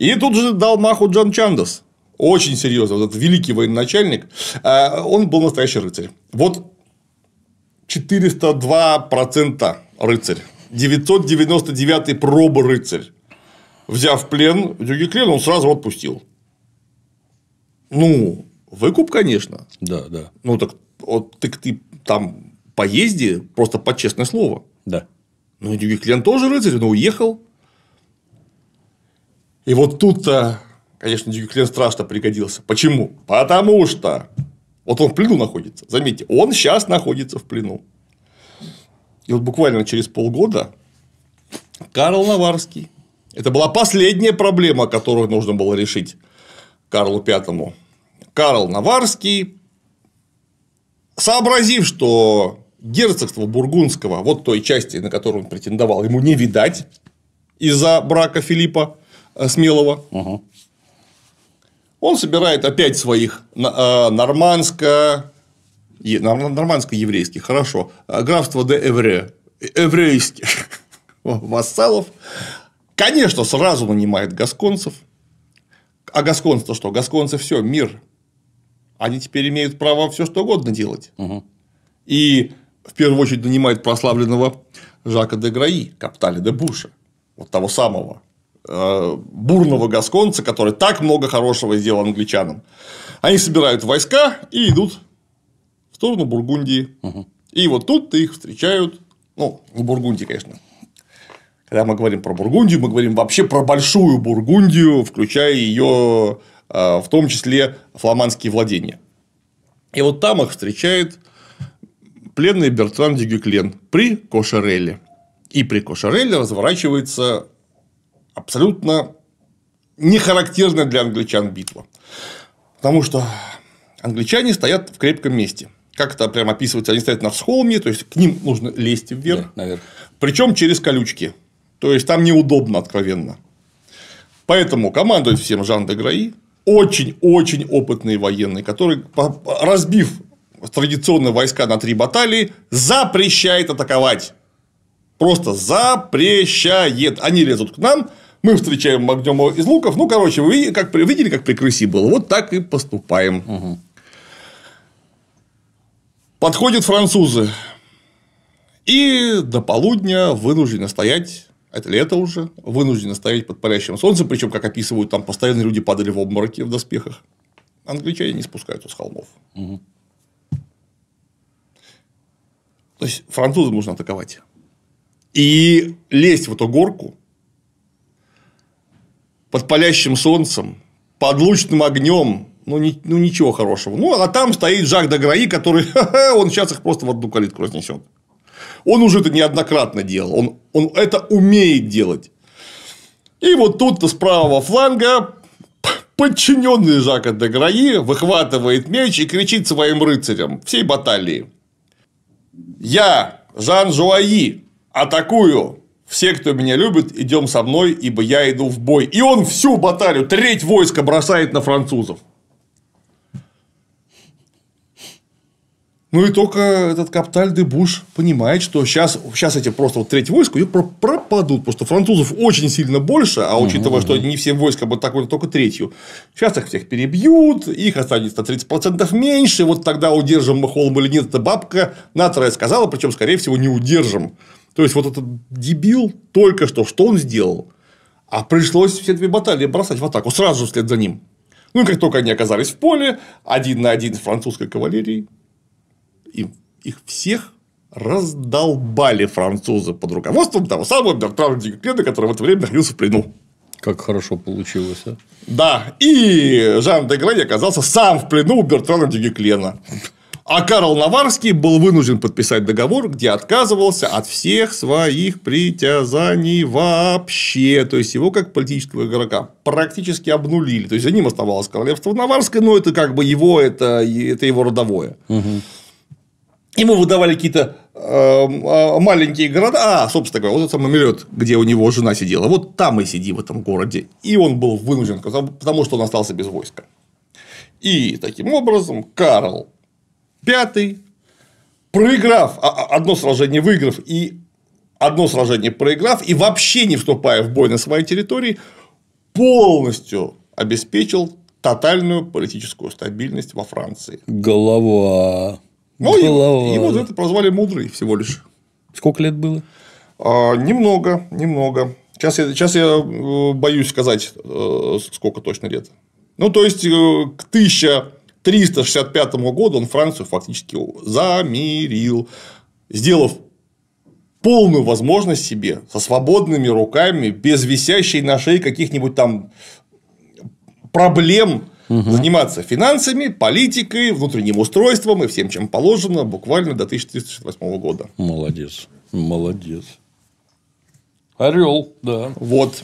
И тут же дал маху Джон Чандас. Очень серьезно. Вот этот великий военачальник. Э, он был настоящий рыцарь. Вот 402% рыцарь. 999 пробы рыцарь. Взяв плен Дюги Клен, он сразу отпустил. Ну, выкуп, конечно. Да, да. Ну, так вот так ты там поезди, просто под честное слово. Да. Ну, Дюги Клен тоже рыцарь, но уехал. И вот тут-то, конечно, дюк Дюклен страшно пригодился. Почему? Потому что вот он в плену находится. Заметьте, он сейчас находится в плену. И вот буквально через полгода Карл Наварский. Это была последняя проблема, которую нужно было решить Карлу Пятому. Карл Наварский, сообразив, что герцогство Бургундского, вот той части, на которую он претендовал, ему не видать из-за брака Филиппа Э, смелого. Угу. Он собирает опять своих э, нормандско нормандско-еврейских, хорошо, э, графство де Эвре, еврейских вассалов, конечно, сразу нанимает гасконцев. А гасконцы что? Гасконцы все, мир. Они теперь имеют право все что угодно делать. Угу. И в первую очередь нанимает прославленного Жака де Граи, Каптали де Буша, вот того самого, Э, бурного гасконца, который так много хорошего сделал англичанам. Они собирают войска и идут в сторону Бургундии. Угу. И вот тут их встречают, ну, не Бургундии, конечно. Когда мы говорим про Бургундию, мы говорим вообще про большую Бургундию, включая ее э, в том числе фламандские владения. И вот там их встречает пленный Бертран де Гюклен при Кошереле. И при Кошереле разворачивается абсолютно не характерная для англичан битва. Потому что англичане стоят в крепком месте. Как это прямо описывается, они стоят на схолме, то есть к ним нужно лезть вверх. Да, наверх. Причем через колючки. То есть там неудобно, откровенно. Поэтому командует всем Жан де Граи, очень-очень опытный военный, который, разбив традиционные войска на три баталии, запрещает атаковать. Просто запрещает. Они лезут к нам, мы встречаем Макдема из луков. Ну, короче, вы как, видели, как при крысе было? Вот так и поступаем. Угу. Подходят французы. И до полудня вынуждены стоять это лето уже, вынуждены стоять под палящим солнцем, причем, как описывают, там постоянно люди падали в обмороке в доспехах. Англичане не спускаются с холмов. Угу. То есть французам нужно атаковать. И лезть в эту горку под палящим солнцем, под лучным огнем, ну, ни, ну ничего хорошего. Ну, а там стоит Жак Даграи, который, он сейчас их просто в одну калитку разнесет. Он уже это неоднократно делал, он, он это умеет делать. И вот тут с правого фланга подчиненный Жака Деграи выхватывает меч и кричит своим рыцарям всей баталии. Я, Жан Жуаи, атакую все, кто меня любит, идем со мной, ибо я иду в бой. И он всю баталью треть войска бросает на французов. Ну и только этот Капталь де Буш понимает, что сейчас, сейчас эти просто вот третье войско пропадут, потому что французов очень сильно больше, а учитывая, что не все войска будут такой, а только третью, сейчас их всех перебьют, их останется на 30% меньше, вот тогда удержим мы холм или нет, это бабка натрая сказала, причем, скорее всего, не удержим. То есть, вот этот дебил только что, что он сделал? А пришлось все две баталии бросать в атаку сразу вслед за ним. Ну, и как только они оказались в поле, один на один с французской кавалерией, им, их всех раздолбали французы под руководством того самого Бертрана Дюклена, который в это время находился в плену. Как хорошо получилось, а? Да. И Жан де Грей оказался сам в плену у Бертрана Дюгеклена. А Карл Наварский был вынужден подписать договор, где отказывался от всех своих притязаний вообще. То есть, его как политического игрока практически обнулили. То есть, за ним оставалось королевство Наварское, но это как бы его, это, это его родовое. Угу. Ему выдавали какие-то эм, э, маленькие города, а, собственно говоря, вот этот самый Мелет, где у него жена сидела, вот там и сиди в этом городе. И он был вынужден, потому что он остался без войска. И таким образом Карл Пятый, проиграв а, а, одно сражение, выиграв и одно сражение проиграв и вообще не вступая в бой на своей территории, полностью обеспечил тотальную политическую стабильность во Франции. Голова. Ну, Голова. Его, за это прозвали мудрый всего лишь. Сколько лет было? А, немного, немного. Сейчас я, сейчас я э, боюсь сказать, э, сколько точно лет. Ну, то есть, э, к 1000 365 году он Францию фактически замирил, сделав полную возможность себе со свободными руками, без висящей на шее каких-нибудь там проблем угу. заниматься финансами, политикой, внутренним устройством и всем, чем положено, буквально до 1368 года. Молодец. Молодец. Орел, да. Вот.